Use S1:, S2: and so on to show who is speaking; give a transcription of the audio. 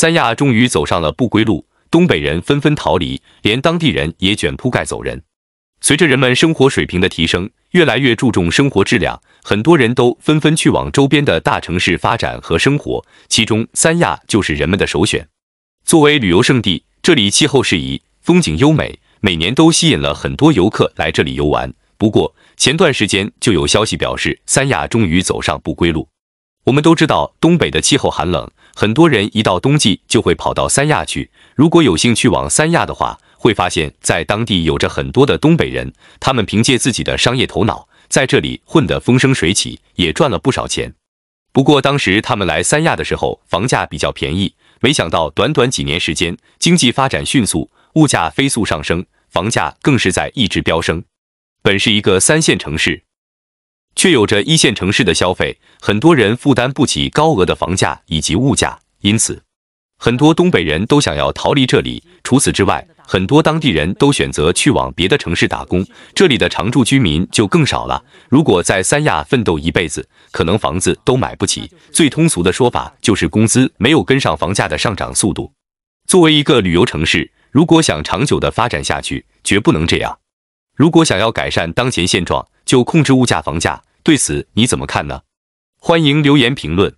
S1: 三亚终于走上了不归路，东北人纷纷逃离，连当地人也卷铺盖走人。随着人们生活水平的提升，越来越注重生活质量，很多人都纷纷去往周边的大城市发展和生活，其中三亚就是人们的首选。作为旅游胜地，这里气候适宜，风景优美，每年都吸引了很多游客来这里游玩。不过前段时间就有消息表示，三亚终于走上不归路。我们都知道东北的气候寒冷，很多人一到冬季就会跑到三亚去。如果有兴趣往三亚的话，会发现在当地有着很多的东北人，他们凭借自己的商业头脑，在这里混得风生水起，也赚了不少钱。不过当时他们来三亚的时候，房价比较便宜，没想到短短几年时间，经济发展迅速，物价飞速上升，房价更是在一直飙升。本是一个三线城市。却有着一线城市的消费，很多人负担不起高额的房价以及物价，因此，很多东北人都想要逃离这里。除此之外，很多当地人都选择去往别的城市打工，这里的常住居民就更少了。如果在三亚奋斗一辈子，可能房子都买不起。最通俗的说法就是工资没有跟上房价的上涨速度。作为一个旅游城市，如果想长久的发展下去，绝不能这样。如果想要改善当前现状，就控制物价、房价，对此你怎么看呢？欢迎留言评论。